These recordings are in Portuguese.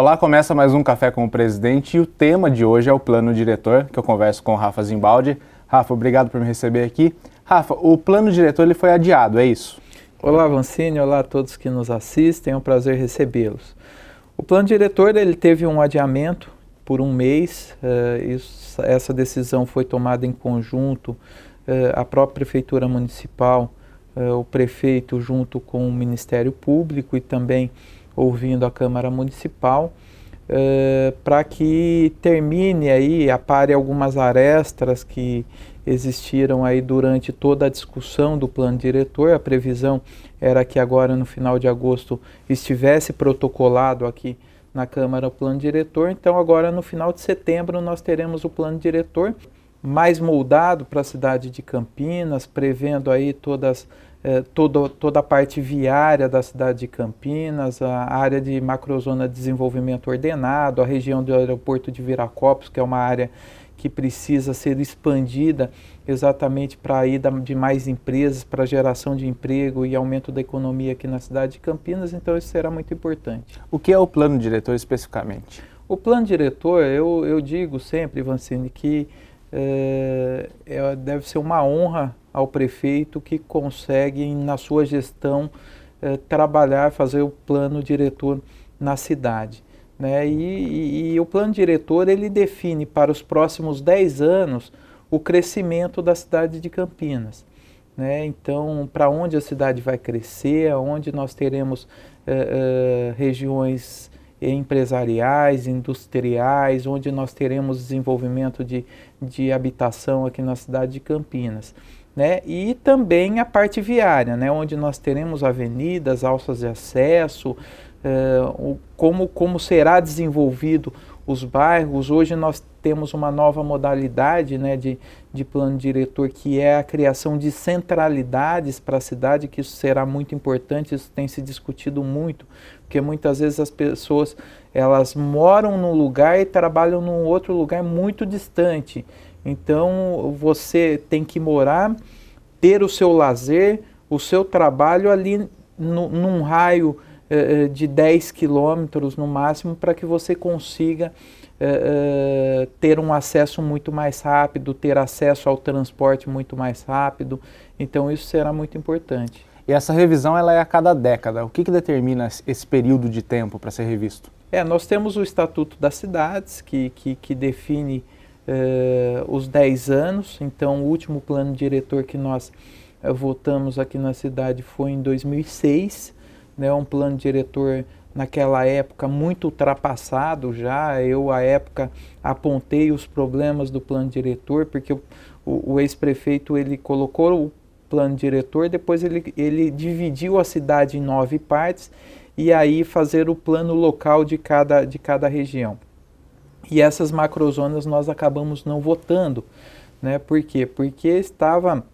Olá, começa mais um Café com o Presidente e o tema de hoje é o Plano Diretor, que eu converso com o Rafa Zimbaldi. Rafa, obrigado por me receber aqui. Rafa, o Plano Diretor ele foi adiado, é isso? Olá, Vancini, olá a todos que nos assistem, é um prazer recebê-los. O Plano Diretor ele teve um adiamento por um mês, uh, isso, essa decisão foi tomada em conjunto, uh, a própria Prefeitura Municipal, uh, o prefeito junto com o Ministério Público e também ouvindo a Câmara Municipal, uh, eh, para que termine aí, apare algumas arestas que existiram aí durante toda a discussão do plano diretor. A previsão era que agora no final de agosto estivesse protocolado aqui na Câmara o plano diretor. Então agora no final de setembro nós teremos o plano diretor mais moldado para a cidade de Campinas, prevendo aí todas as é, todo, toda a parte viária da cidade de Campinas, a área de macrozona de desenvolvimento ordenado, a região do aeroporto de Viracopos, que é uma área que precisa ser expandida exatamente para a ida de mais empresas, para geração de emprego e aumento da economia aqui na cidade de Campinas, então isso será muito importante. O que é o plano diretor especificamente? O plano diretor, eu, eu digo sempre, Vancini, que eh, é, deve ser uma honra ao prefeito que consegue, na sua gestão, é, trabalhar, fazer o plano diretor na cidade. Né? E, e, e, o plano diretor ele define para os próximos 10 anos o crescimento da cidade de Campinas. Né? Então, para onde a cidade vai crescer, aonde nós teremos é, regiões empresariais, industriais, onde nós teremos desenvolvimento de, de habitação aqui na cidade de Campinas. Né? E também a parte viária, né? onde nós teremos avenidas, alças de acesso, eh, o, como, como será desenvolvido os bairros. Hoje nós temos uma nova modalidade né, de, de plano diretor, que é a criação de centralidades para a cidade, que isso será muito importante, isso tem se discutido muito, porque muitas vezes as pessoas elas moram num lugar e trabalham num outro lugar muito distante. Então você tem que morar, ter o seu lazer, o seu trabalho ali no, num raio eh, eh de 10 quilômetros no máximo para que você consiga uh, ter um acesso muito mais rápido, ter acesso ao transporte muito mais rápido. Então isso será muito importante. E essa revisão ela é a cada década. O que, que determina esse período de tempo para ser revisto? É, nós temos o Estatuto das Cidades, que, que, que define uh, os 10 anos. Então, o último plano diretor que nós uh, votamos aqui na cidade foi em 2006, né, um plano diretor naquela época muito ultrapassado já. Eu, à época, apontei os problemas do plano diretor, porque o, o, o ex-prefeito ele colocou o plano diretor, depois ele, ele dividiu a cidade em nove partes e aí fazer o plano local de cada, de cada região. E essas macrozonas nós acabamos não votando. Né? Por quê? Porque estava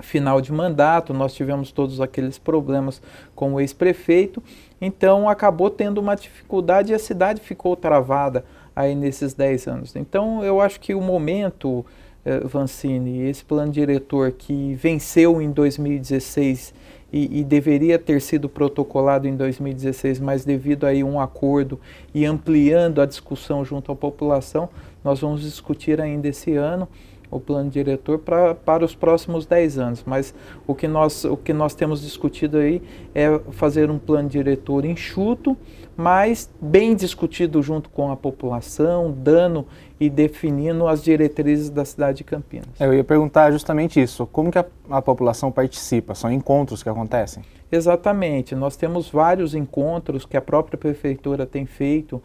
final de mandato, nós tivemos todos aqueles problemas com o ex-prefeito então acabou tendo uma dificuldade e a cidade ficou travada aí nesses 10 anos. Então eu acho que o momento, eh, Vancini, esse plano diretor que venceu em 2016 e, e, deveria ter sido protocolado em 2016, mas devido aí um acordo e ampliando a discussão junto à população, nós vamos discutir ainda esse ano o plano diretor pra, para os próximos 10 anos. Mas o que, nós, o que nós temos discutido aí é fazer um plano diretor enxuto, mas bem discutido junto com a população, dando e definindo as diretrizes da cidade de Campinas. É, eu ia perguntar justamente isso. Como que a, a população participa? São encontros que acontecem? Exatamente. Nós temos vários encontros que a própria prefeitura tem feito,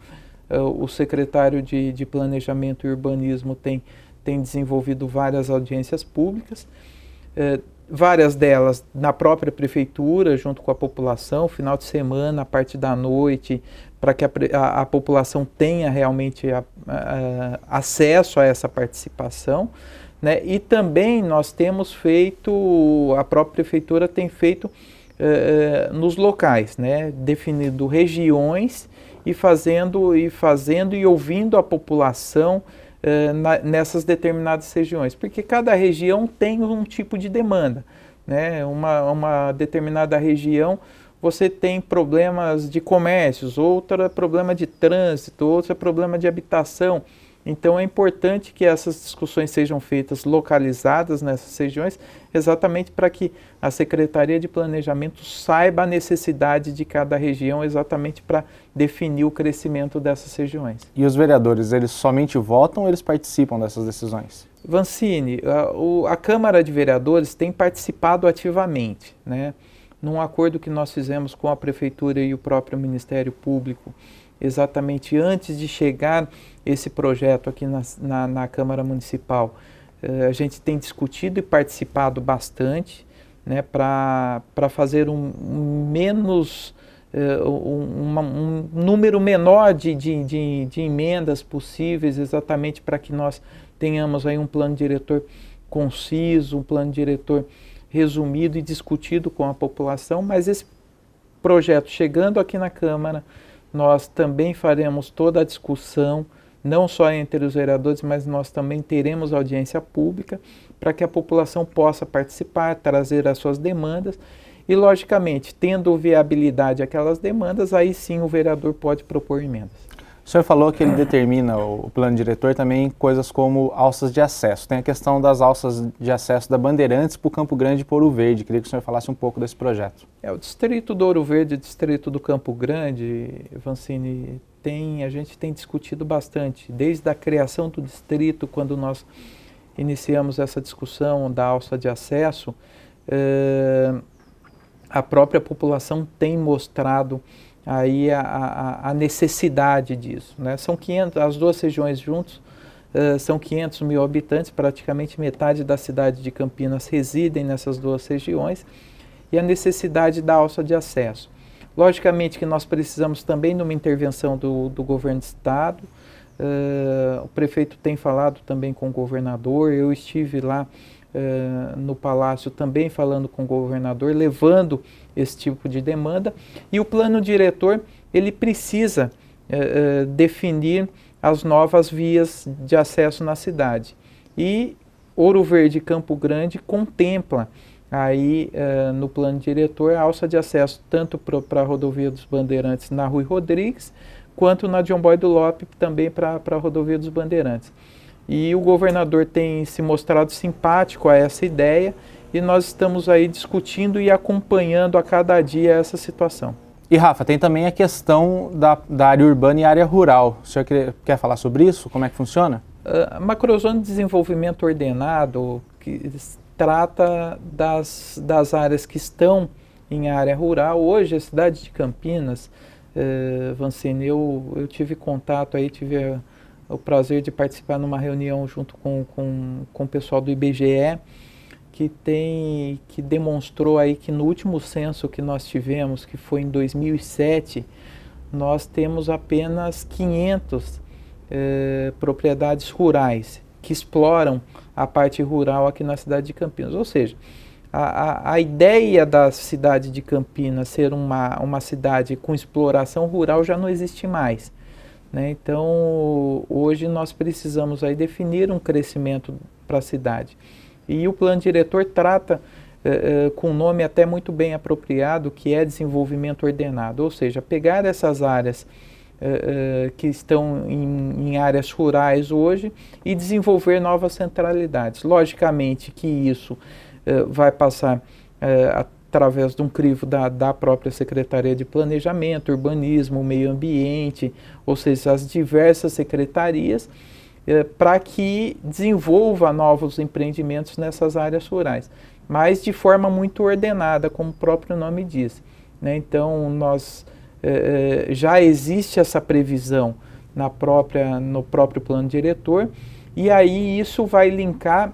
uh, o secretário de, de Planejamento e Urbanismo tem feito tem desenvolvido várias audiências públicas, é, várias delas na própria prefeitura, junto com a população, final de semana, a parte da noite, para que a, a, a, população tenha realmente a, acesso a essa participação. Né? E também nós temos feito, a própria prefeitura tem feito é, é, nos locais, né? definindo regiões e fazendo e fazendo e ouvindo a população eh, na, nessas determinadas regiões, porque cada região tem um tipo de demanda. Né? Uma, uma determinada região você tem problemas de comércios, outra é problema de trânsito, outra é problema de habitação. Então é importante que essas discussões sejam feitas localizadas nessas regiões, exatamente para que a Secretaria de Planejamento saiba a necessidade de cada região, exatamente para definir o crescimento dessas regiões. E os vereadores, eles somente votam ou eles participam dessas decisões? Vancini, a, o, a Câmara de Vereadores tem participado ativamente, né? num acordo que nós fizemos com a prefeitura e o próprio Ministério Público, exatamente antes de chegar esse projeto aqui na, na, na Câmara Municipal. Uh, a gente tem discutido e participado bastante né, para fazer um, um menos. Uh, um, um, número menor de, de, de, de emendas possíveis, exatamente para que nós tenhamos aí um plano diretor conciso, um plano diretor resumido e discutido com a população, mas esse projeto chegando aqui na Câmara, nós também faremos toda a discussão, não só entre os vereadores, mas nós também teremos audiência pública para que a população possa participar, trazer as suas demandas. E, logicamente, tendo viabilidade aquelas demandas, aí sim o vereador pode propor emendas. O senhor falou que ele determina o plano diretor também coisas como alças de acesso. Tem a questão das alças de acesso da Bandeirantes para o Campo Grande e para Ouro Verde. Queria que o senhor falasse um pouco desse projeto. É, o distrito do Ouro Verde e o distrito do Campo Grande, Vancini, tem, a gente tem discutido bastante, desde a criação do distrito, quando nós iniciamos essa discussão da alça de acesso, eh, a própria população tem mostrado aí a, a, a necessidade disso. Né? São 500, as duas regiões juntas uh, são 500 mil habitantes, praticamente metade da cidade de Campinas residem nessas duas regiões, e a necessidade da alça de acesso. Logicamente que nós precisamos também de uma intervenção do, do governo de estado, uh, o prefeito tem falado também com o governador, eu estive lá no Palácio também falando com o governador, levando esse tipo de demanda. E o plano diretor ele precisa uh, definir as novas vias de acesso na cidade. E Ouro Verde e Campo Grande contempla aí uh, no plano diretor a alça de acesso tanto para a rodovia dos Bandeirantes na Rui Rodrigues, quanto na John Boy do Lope também para a rodovia dos Bandeirantes. E o governador tem se mostrado simpático a essa ideia e nós estamos aí discutindo e acompanhando a cada dia essa situação. E Rafa, tem também a questão da, da área urbana e área rural. O senhor quer, quer falar sobre isso? Como é que funciona? A ah, macrozona de desenvolvimento ordenado que trata das, das áreas que estão em área rural. Hoje, a cidade de Campinas, eh, eu, eu tive contato aí, tive a o prazer de participar numa reunião junto com, com, com o pessoal do IBGE, que tem que demonstrou aí que no último censo que nós tivemos, que foi em 2007, nós temos apenas 500 eh, propriedades rurais que exploram a parte rural aqui na cidade de Campinas. Ou seja, a, a, a, ideia da cidade de Campinas ser uma, uma cidade com exploração rural já não existe mais. Né? Então, hoje nós precisamos aí definir um crescimento para a cidade. E o plano diretor trata eh, eh, com um nome até muito bem apropriado, que é desenvolvimento ordenado, ou seja, pegar essas áreas eh, que estão em, em áreas rurais hoje e desenvolver novas centralidades. Logicamente que isso vai passar a através de um crivo da, da própria Secretaria de Planejamento, Urbanismo, Meio Ambiente, ou seja, as diversas secretarias, eh, para que desenvolva novos empreendimentos nessas áreas rurais, mas de forma muito ordenada, como o próprio nome diz. Né? Então, nós eh, eh, já existe essa previsão na própria, no próprio plano diretor, e aí isso vai linkar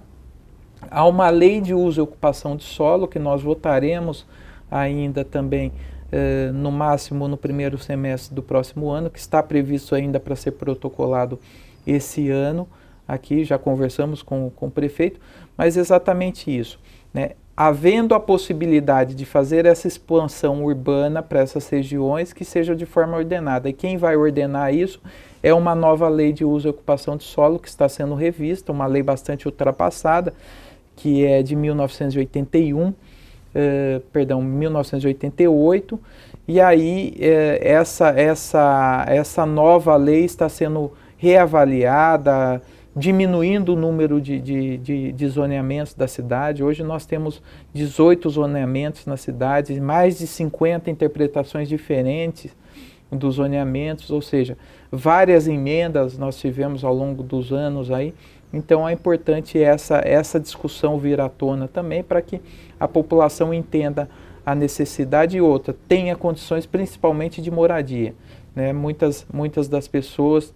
Há uma lei de uso e ocupação de solo que nós votaremos ainda também eh, no máximo no primeiro semestre do próximo ano, que está previsto ainda para ser protocolado esse ano. Aqui já conversamos com, com o prefeito, mas exatamente isso. Né? Havendo a possibilidade de fazer essa expansão urbana para essas regiões que seja de forma ordenada. E quem vai ordenar isso é uma nova lei de uso e ocupação de solo que está sendo revista, uma lei bastante ultrapassada, que é de 1981, eh, perdão, 1988, e aí eh, essa, essa, essa nova lei está sendo reavaliada, diminuindo o número de, de, de, de, zoneamentos da cidade. Hoje nós temos 18 zoneamentos na cidade, mais de 50 interpretações diferentes dos zoneamentos, ou seja, várias emendas nós tivemos ao longo dos anos aí então é importante essa, essa discussão vir à tona também para que a população entenda a necessidade e outra, tenha condições principalmente de moradia. Né? Muitas, muitas das pessoas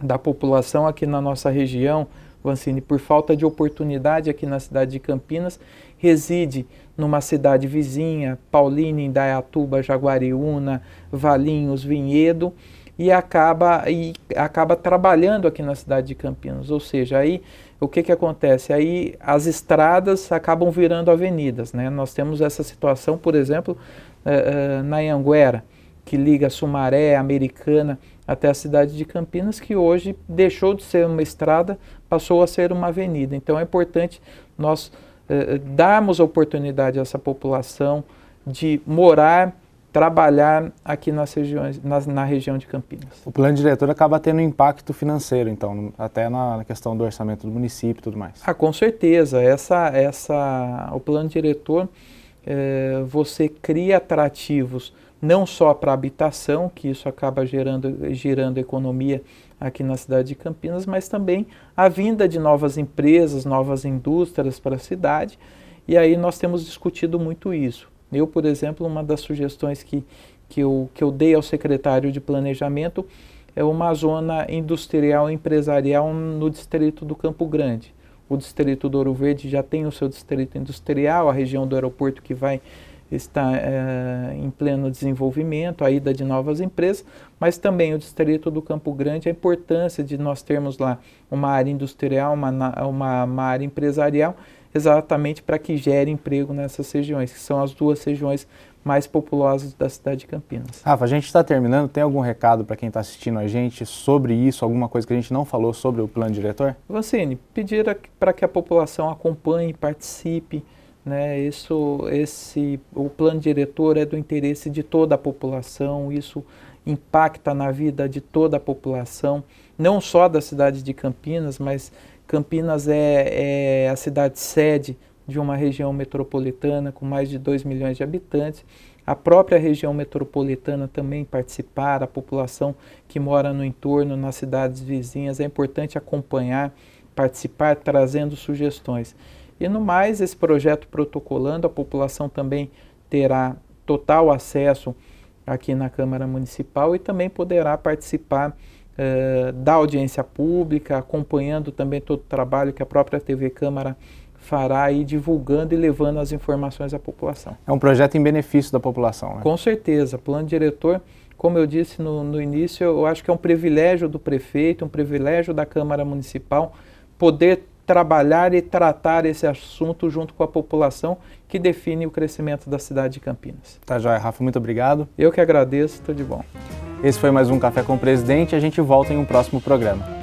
da população aqui na nossa região, Vancini, por falta de oportunidade aqui na cidade de Campinas, reside numa cidade vizinha, Paulínia, Indaiatuba, Jaguariúna, Valinhos, Vinhedo, e acaba, e acaba trabalhando aqui na cidade de Campinas. Ou seja, aí o que, que acontece? Aí as estradas acabam virando avenidas. Né? Nós temos essa situação, por exemplo, eh, eh, na Anguera, que liga Sumaré, Americana, até a cidade de Campinas, que hoje deixou de ser uma estrada, passou a ser uma avenida. Então é importante nós eh, darmos oportunidade a essa população de morar trabalhar aqui nas regiões, nas, na região de Campinas. O plano diretor acaba tendo impacto financeiro, então, até na questão do orçamento do município e tudo mais. Ah, com certeza. Essa, essa, o plano diretor, é, você cria atrativos não só para habitação, que isso acaba gerando, gerando economia aqui na cidade de Campinas, mas também a vinda de novas empresas, novas indústrias para a cidade. E aí nós temos discutido muito isso. Eu, por exemplo, uma das sugestões que, que, eu, que eu dei ao secretário de Planejamento é uma zona industrial empresarial no distrito do Campo Grande. O distrito do Ouro Verde já tem o seu distrito industrial, a região do aeroporto que vai está é, eh, em pleno desenvolvimento, a ida de novas empresas, mas também o distrito do Campo Grande, a importância de nós termos lá uma área industrial, uma, uma, uma área empresarial exatamente para que gere emprego nessas regiões, que são as duas regiões mais populosas da cidade de Campinas. Rafa, a gente está terminando. Tem algum recado para quem está assistindo a gente sobre isso? Alguma coisa que a gente não falou sobre o plano diretor? Vancini, pedir para que a população acompanhe, participe. Né? Isso, esse, o plano diretor é do interesse de toda a população. Isso impacta na vida de toda a população, não só da cidade de Campinas, mas Campinas é, é a cidade sede de uma região metropolitana com mais de 2 milhões de habitantes. A própria região metropolitana também participar, a população que mora no entorno, nas cidades vizinhas, é importante acompanhar, participar, trazendo sugestões. E no mais, esse projeto protocolando, a população também terá total acesso aqui na Câmara Municipal e também poderá participar uh, da audiência pública, acompanhando também todo o trabalho que a própria TV Câmara fará e divulgando e levando as informações à população. É um projeto em benefício da população, né? Com certeza. Plano diretor, como eu disse no, no início, eu acho que é um privilégio do prefeito, um privilégio da Câmara Municipal poder trabalhar e tratar esse assunto junto com a população que define o crescimento da cidade de Campinas. Tá joia, Rafa, muito obrigado. Eu que agradeço, tudo de bom. Esse foi mais um Café com o Presidente, a gente volta em um próximo programa.